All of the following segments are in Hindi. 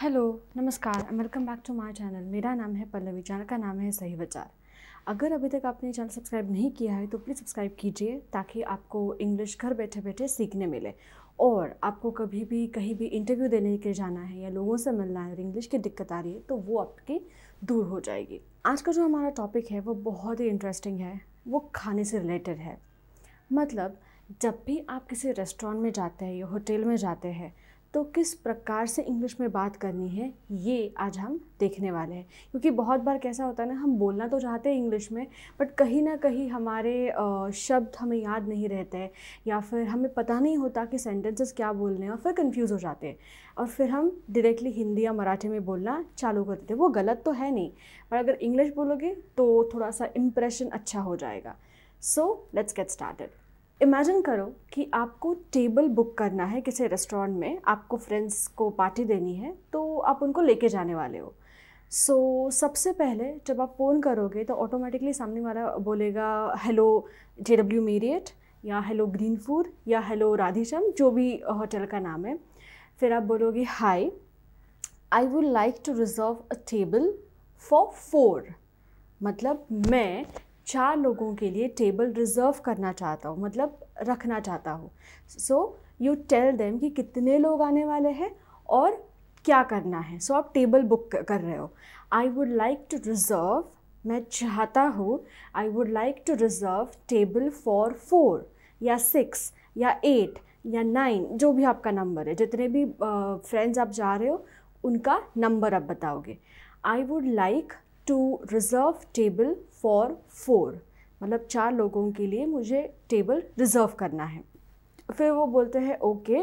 हेलो नमस्कार welcome back to my channel मेरा नाम है पल्लवी चैनल का नाम है सही विचार अगर अभी तक आपने चैनल सब्सक्राइब नहीं किया है तो प्लीज़ सब्सक्राइब कीजिए ताकि आपको इंग्लिश घर बैठे बैठे सीखने मिले और आपको कभी भी कहीं भी इंटरव्यू देने के जाना है या लोगों से मिलना है और इंग्लिश की दिक्कत आ रही है तो वो आपकी दूर हो जाएगी आज का जो हमारा टॉपिक है वो बहुत ही इंटरेस्टिंग है वो खाने से रिलेटेड है मतलब जब भी आप किसी रेस्टोरेंट में जाते हैं या होटल में जाते हैं तो किस प्रकार से इंग्लिश में बात करनी है ये आज हम देखने वाले हैं क्योंकि बहुत बार कैसा होता है ना हम बोलना तो चाहते हैं इंग्लिश में बट कहीं ना कहीं हमारे शब्द हमें याद नहीं रहते या फिर हमें पता नहीं होता कि सेंटेंसेस क्या बोलने हैं और फिर कंफ्यूज हो जाते हैं और फिर हम डायरेक्टली हिंदी या मराठी में बोलना चालू कर देते हैं वो गलत तो है नहीं पर अगर इंग्लिश बोलोगे तो थोड़ा सा इम्प्रेशन अच्छा हो जाएगा so let's get started imagine करो कि आपको टेबल बुक करना है किसी रेस्टोरेंट में आपको फ्रेंड्स को पार्टी देनी है तो आप उनको लेके जाने वाले हो सो so, सबसे पहले जब आप फ़ोन करोगे तो ऑटोमेटिकली सामने वाला बोलेगा हेलो जे डब्ल्यू मेरियट या हेलो ग्रीन फूड या हेलो राधेश्याम जो भी होटल का नाम है फिर आप बोलोगे hi I would like to reserve a table for four मतलब मैं चार लोगों के लिए टेबल रिज़र्व करना चाहता हूँ मतलब रखना चाहता हूँ सो यू टेल देम कि कितने लोग आने वाले हैं और क्या करना है सो so, आप टेबल बुक कर रहे हो I would like to reserve मैं चाहता हूँ I would like to reserve table for four या सिक्स या एट या नाइन जो भी आपका नंबर है जितने भी फ्रेंड्स uh, आप जा रहे हो उनका नंबर आप बताओगे I would like to reserve table for four मतलब चार लोगों के लिए मुझे टेबल रिज़र्व करना है फिर वो बोलते हैं okay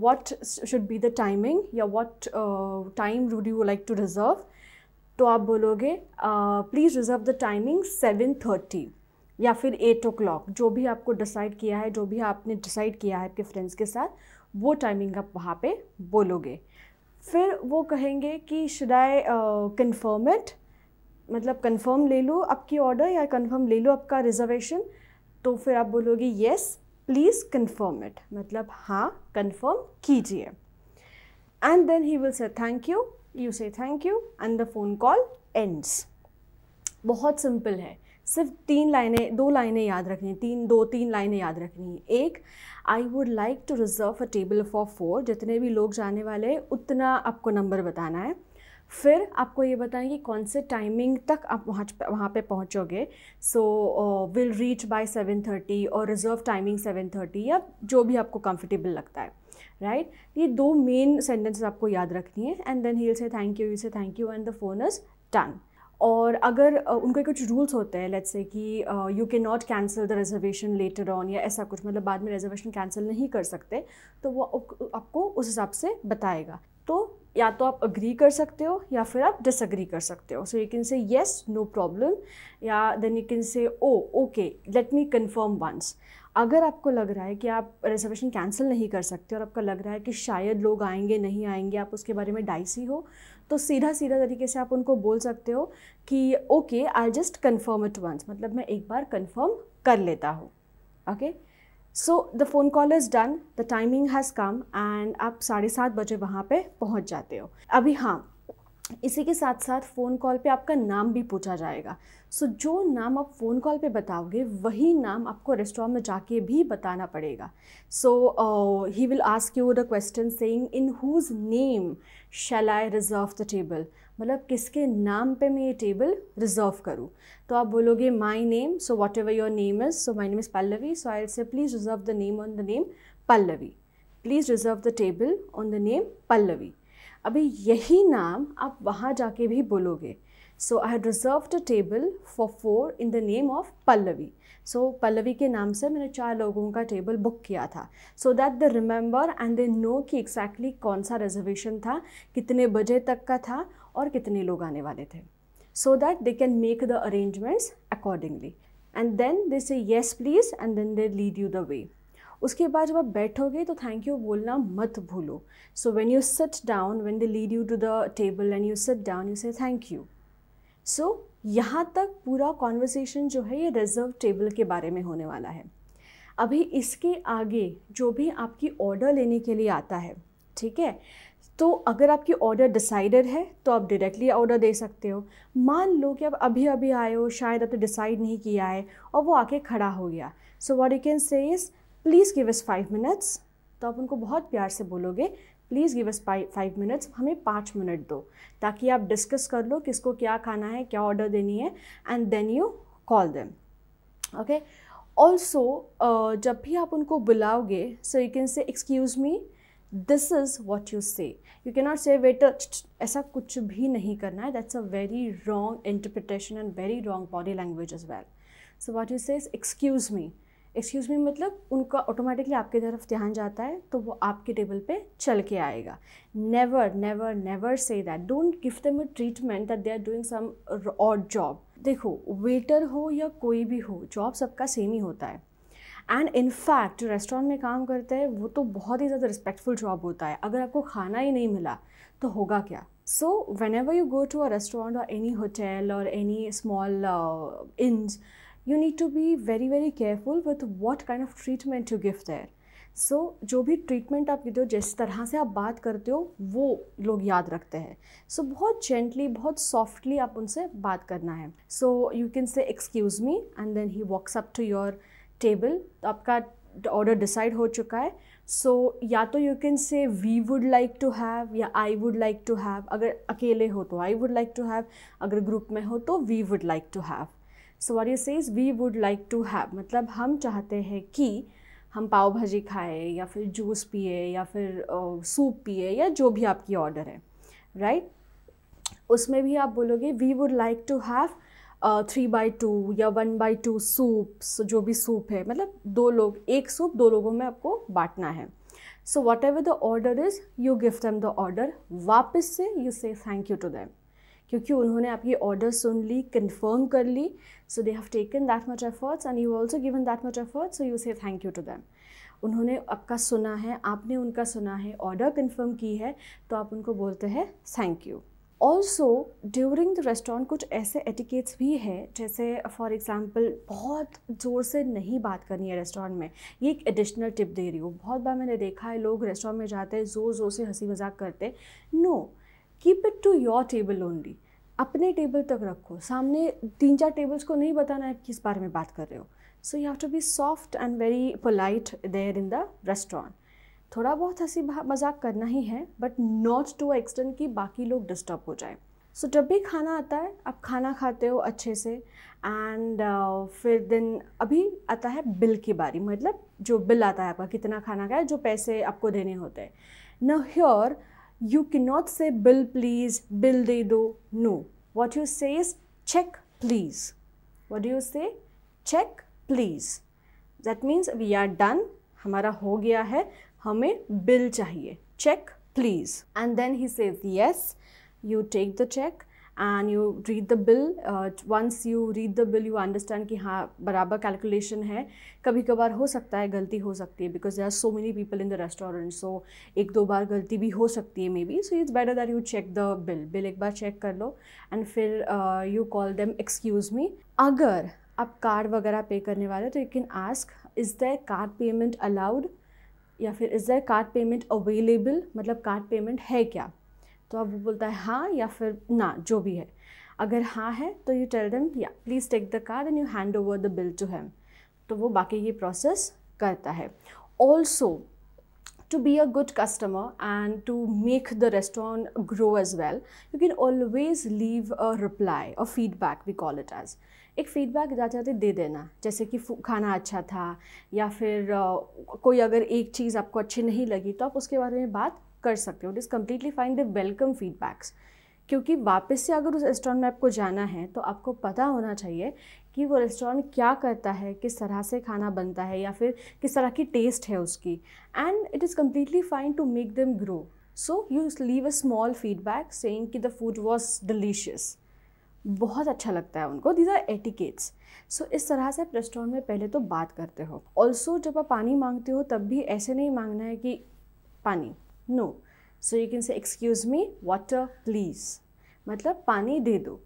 what should be the timing या what time would you like to reserve तो आप बोलोगे please reserve the timing seven thirty या फिर एट ओ क्लॉक जो भी आपको डिसाइड किया है जो भी आपने डिसाइड किया है आपके फ्रेंड्स के साथ वो टाइमिंग आप वहाँ पे बोलोगे फिर वो कहेंगे कि शुड आई कन्फर्म इट मतलब कंफर्म ले लो आपकी ऑर्डर या कंफर्म ले लो आपका रिजर्वेशन तो फिर आप बोलोगे येस प्लीज़ कंफर्म इट मतलब हाँ कंफर्म कीजिए and then he will say thank you you say thank you and the phone call ends बहुत सिंपल है सिर्फ तीन लाइनें दो लाइनें याद रखनी तीन दो तीन लाइनें याद रखनी है एक I would like to reserve a table for four जितने भी लोग जाने वाले हैं उतना आपको नंबर बताना है फिर आपको ये बताएं कि कौन से टाइमिंग तक आप वहाँ वहाँ पर पहुँचोगे so will reach by thirty और रिज़र्व टाइमिंग सेवन थर्टी या जो भी आपको कंफर्टेबल लगता है राइट right? ये दो मेन सेंटेंसेस आपको याद रखनी है and then he say thank you you say thank you and the phone is done और अगर uh, उनके कुछ रूल्स होते हैं लेट्स से कि you can not cancel the reservation later on या ऐसा कुछ मतलब बाद में रिजर्वेशन कैंसिल नहीं कर सकते तो वो आपको उस हिसाब से बताएगा तो या तो आप अग्री कर सकते हो या फिर आप डिसअग्री कर सकते हो so you can say yes no problem या then you can say oh okay let me confirm once अगर आपको लग रहा है कि आप रिजर्वेशन कैंसिल नहीं कर सकते और आपका लग रहा है कि शायद लोग आएंगे नहीं आएंगे आप उसके बारे में डाइसी हो तो सीधा सीधा तरीके से आप उनको बोल सकते हो कि okay I just confirm it once मतलब मैं एक बार कन्फर्म कर लेता हूँ okay okay? So the phone call is done the timing has come and आप साढ़े सात बजे वहाँ पे पहुँच जाते हो अभी हाँ इसी के साथ साथ फ़ोन कॉल पे आपका नाम भी पूछा जाएगा सो so, जो नाम आप फ़ोन कॉल पे बताओगे वही नाम आपको रेस्टोरेंट में जाके भी बताना पड़ेगा so he will ask you the question saying in whose name shall I reserve the table मतलब किसके नाम पे मैं ये टेबल रिज़र्व करूँ तो आप बोलोगे my name so whatever your name is so my name is Pallavi so I say please reserve the name on the name Pallavi please reserve the table on the name Pallavi अभी यही नाम आप वहाँ जाके भी बोलोगे so I had reserve a table for four in the name of Pallavi so Pallavi के नाम से मैंने चार लोगों का टेबल बुक किया था so that they remember and they know कि एक्जैक्टली कौन सा रिजर्वेशन था कितने बजे तक का था और कितने लोग आने वाले थे so that they can make the arrangements accordingly and then they say yes please and then they lead you the way उसके बाद जब आप बैठोगे तो थैंक यू बोलना मत भूलो so when you set down when they lead you to the table and you set down you say thank you so यहाँ तक पूरा कॉन्वर्सेशन जो है ये रिजर्व टेबल के बारे में होने वाला है अभी इसके आगे जो भी आपकी ऑर्डर लेने के लिए आता है ठीक है तो अगर आपकी ऑर्डर डिसाइडेड है तो आप डायरेक्टली ऑर्डर दे सकते हो मान लो कि आप अभी अभी आए हो शायद आपने डिसाइड नहीं किया है और वो आके खड़ा हो गया so what you can say is please give us five minutes तो आप उनको बहुत प्यार से बोलोगे please give us five minutes हमें पाँच मिनट दो ताकि आप डिस्कस कर लो किसको क्या खाना है क्या ऑर्डर देनी है and then you call them okay also जब भी आप उनको बुलाओगे so you can say excuse me this is what you say you cannot not say wait ऐसा कुछ भी नहीं करना है that's a very wrong interpretation and very wrong body language is well so what you say is excuse me excuse me मतलब उनका ऑटोमेटिकली आपकी तरफ ध्यान जाता है तो वो आपके टेबल पे चल के आएगा never never never say that don't give them a treatment that they are doing some odd job देखो वेटर हो या कोई भी हो जॉब सबका सेम ही होता है एंड इन फैक्ट जो रेस्टोरेंट में काम करते हैं वो तो बहुत ही ज़्यादा रिस्पेक्टफुल जॉब होता है अगर आपको खाना ही नहीं मिला तो होगा क्या so whenever you go to a restaurant और एनी होटल और any small inns you need to be very very careful with what kind of treatment you give there so जो भी ट्रीटमेंट आप देते हो जिस तरह से आप बात करते हो वो लोग याद रखते हैं सो so, बहुत जेंटली बहुत सॉफ्टली आप उनसे बात करना है so you can say excuse me and then he walks up to your table आपका ऑर्डर डिसाइड हो चुका है सो so, या तो you can say we would like to have या I would like to have अगर अकेले हो तो I would like to have अगर ग्रुप में हो तो we would like to have so what you says we would like to have मतलब हम चाहते हैं कि हम पाव भाजी खाएँ या फिर जूस पिए या फिर सूप पिए या जो भी आपकी ऑर्डर है राइट उसमें भी आप बोलोगे we would like to have three by two या वन बाई टू सूप जो भी सूप है मतलब दो लोग एक सूप दो लोगों में आपको बांटना है so whatever the order is you gift them the order वापस से you say thank you to them क्योंकि उन्होंने आपकी ऑर्डर सुन ली कन्फर्म कर ली so they have taken that much efforts and you also given that much efforts so you say thank you to them उन्होंने आपका सुना है आपने उनका सुना है ऑर्डर कन्फर्म की है तो आप उनको बोलते हैं thank you also during the restaurant कुछ ऐसे एटिकेट्स भी है जैसे फॉर एग्ज़ाम्पल बहुत ज़ोर से नहीं बात करनी है रेस्टोरेंट में ये एक एडिशनल टिप दे रही हूँ बहुत बार मैंने देखा है लोग रेस्टोरेंट में जाते हैं ज़ोर ज़ोर से हंसी मजाक करते no keep it to your table only अपने टेबल तक रखो सामने तीन चार टेबल्स को नहीं बताना है किस बारे में बात कर रहे हो so you have to be soft and very polite there in the restaurant थोड़ा बहुत हंसी मजाक करना ही है बट नॉट टू एक्सटेंड कि बाकी लोग डिस्टर्ब हो जाए सो so, जब भी खाना आता है आप खाना खाते हो अच्छे से एंड uh, फिर दिन अभी आता है बिल की बारी मतलब जो बिल आता है आपका कितना खाना खाए जो पैसे आपको देने होते हैं न here you cannot say bill please bill de do no what you say is check please what do you say check please that means we are done hamara ho gaya hai hame bill chahiye check please and then he says yes you take the check and you read the bill once you read the bill you understand कि हाँ बराबर कैलकुलेशन है कभी कभार हो सकता है गलती हो सकती है because there are so many people in the restaurant so एक दो बार गलती भी हो सकती है maybe so it's better that you check the bill bill एक बार चेक कर लो एंड फिर you call them excuse me अगर आप कार्ड वगैरह पे करने वाले तो you can ask is the card payment allowed या फिर is the card payment available मतलब कार्ड पेमेंट है क्या तो अब वो बोलता है हाँ या फिर ना जो भी है अगर हाँ है तो यू टेल देम या please take the card and you hand over the bill to him तो वो बाकी ये प्रोसेस करता है also to be a good customer and to make the restaurant grow as well, you can always leave a reply or feedback, we call it as. एक फीडबैक जाते जाते दे देना जैसे कि खाना अच्छा था या फिर कोई अगर एक चीज़ आपको अच्छी नहीं लगी तो आप उसके बारे में बात कर सकते हो it is completely fine the welcome feedbacks क्योंकि वापस से अगर उस रेस्टोरेंट में आपको जाना है तो आपको पता होना चाहिए कि वो रेस्टोरेंट क्या करता है किस तरह से खाना बनता है या फिर किस तरह की टेस्ट है उसकी and it is completely fine to make them grow so you leave a small feedback saying कि द फूड वॉज डिलीशियस बहुत अच्छा लगता है उनको दीज आर एटिकेट्स सो इस तरह से आप रेस्टोरेंट में पहले तो बात करते हो ऑल्सो जब आप पानी मांगते हो तब भी ऐसे नहीं मांगना है कि पानी no so you can say excuse me water please मतलब पानी दे दो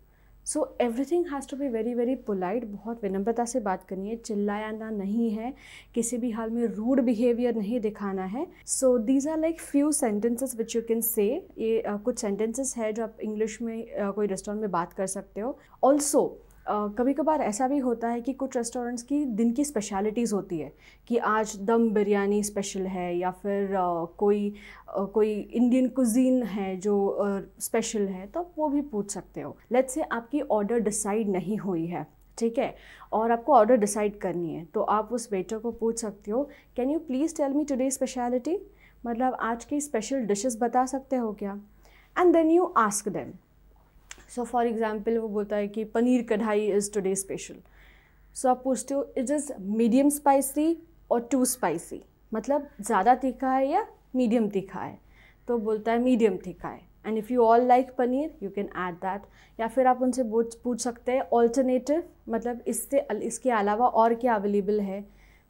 so everything has to be very very polite बहुत विनम्रता से बात करनी है चिल्लाना नहीं है किसी भी हाल में रूड बिहेवियर नहीं दिखाना है so these are like few sentences which you can say ये uh, कुछ सेंटेंसेस है जो आप इंग्लिश में uh, कोई रेस्टोरेंट में बात कर सकते हो ऑल्सो कभी कभार ऐसा भी होता है कि कुछ रेस्टोरेंट्स की दिन की स्पेशलिटीज़ होती है कि आज दम बिरयानी स्पेशल है या फिर कोई कोई इंडियन कुजीन है जो स्पेशल है तो आप वो भी पूछ सकते हो लेट्स से आपकी ऑर्डर डिसाइड नहीं हुई है ठीक है और आपको ऑर्डर डिसाइड करनी है तो आप उस वेटर को पूछ सकते हो can you please tell me today speciality मतलब आज की स्पेशल डिशेस बता सकते हो क्या and then you ask them so for example वो बोलता है कि पनीर कढ़ाई इज़ टुडे स्पेशल सो आप पूछते हो इट इज़ मीडियम स्पाइसी और टू स्पाइसी मतलब ज़्यादा तीखा है या मीडियम तीखा है तो बोलता है मीडियम तीखा है and if you all like paneer you can add that या फिर आप उनसे पूछ सकते हैं ऑल्टरनेटिव मतलब इससे इसके अलावा और क्या अवेलेबल है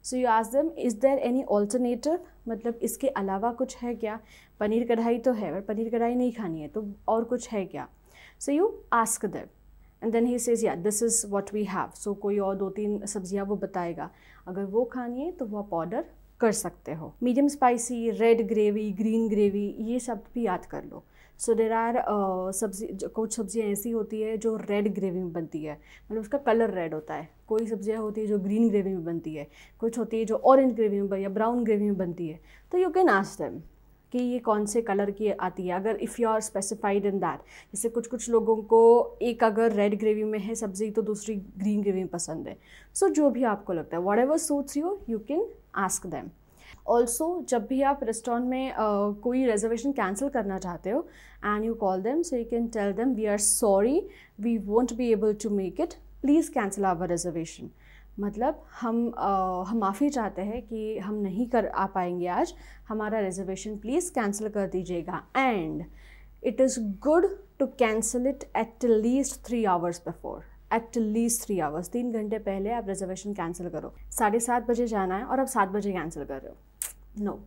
सो यू आज दम इज़ देर एनी ऑल्टरनेटिव मतलब इसके अलावा कुछ है क्या पनीर कढ़ाई तो है पर पनीर कढ़ाई नहीं खानी है तो और कुछ है क्या so you ask them and then he says या this is what we have so कोई और दो तीन सब्जियाँ वो बताएगा अगर वो खानी है तो वो आप ऑर्डर कर सकते हो medium spicy red gravy green gravy ये सब भी याद कर लो सो देर आर सब्जी कुछ सब्जियाँ ऐसी होती है जो रेड ग्रेवी में बनती है मतलब उसका कलर रेड होता है कोई सब्जियाँ होती है जो ग्रीन ग्रेवी में बनती है कुछ होती है जो ऑरेंज ग्रेवी में या ब्राउन ग्रेवी में बनती है तो यू कैन आस्क दैम कि ये कौन से कलर की आती है अगर if you are specified in that जैसे कुछ कुछ लोगों को एक अगर रेड ग्रेवी में है सब्ज़ी तो दूसरी ग्रीन ग्रेवी में पसंद है सो so, जो भी आपको लगता है whatever suits you you can ask them also जब भी आप रेस्टोरेंट में uh, कोई रिजर्वेशन कैंसिल करना चाहते हो and you call them so you can tell them we are sorry we won't be able to make it please cancel our reservation मतलब हम आ, हम माफ़ी चाहते हैं कि हम नहीं कर आ पाएंगे आज हमारा रिजर्वेशन प्लीज़ कैंसिल कर दीजिएगा and it is good to cancel it at least three hours before at least three hours तीन घंटे पहले आप रिजर्वेशन कैंसिल करो साढ़े सात बजे जाना है और आप सात बजे कैंसिल कर रहे हो no no.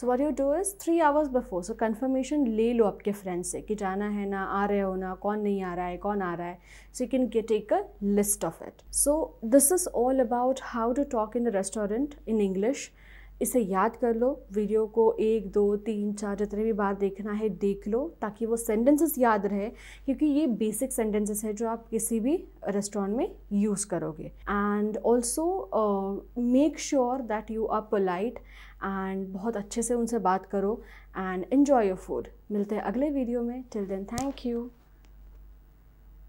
So what you do is three hours before so confirmation ले लो आपके फ्रेंड से कि जाना है ना आ रहे हो ना कौन नहीं आ रहा है कौन आ रहा है so you can get take a list of it so this is all about how to talk in a restaurant in English इसे याद कर लो वीडियो को एक दो तीन चार जितने भी बार देखना है देख लो ताकि वो सेंटेंसेस याद रहे क्योंकि ये बेसिक सेंटेंसेस है जो आप किसी भी रेस्टोरेंट में यूज़ करोगे and also make sure that you are polite and बहुत अच्छे से उनसे बात करो एंड इन्जॉय योर फूड मिलते हैं अगले वीडियो में टिल देन थैंक यू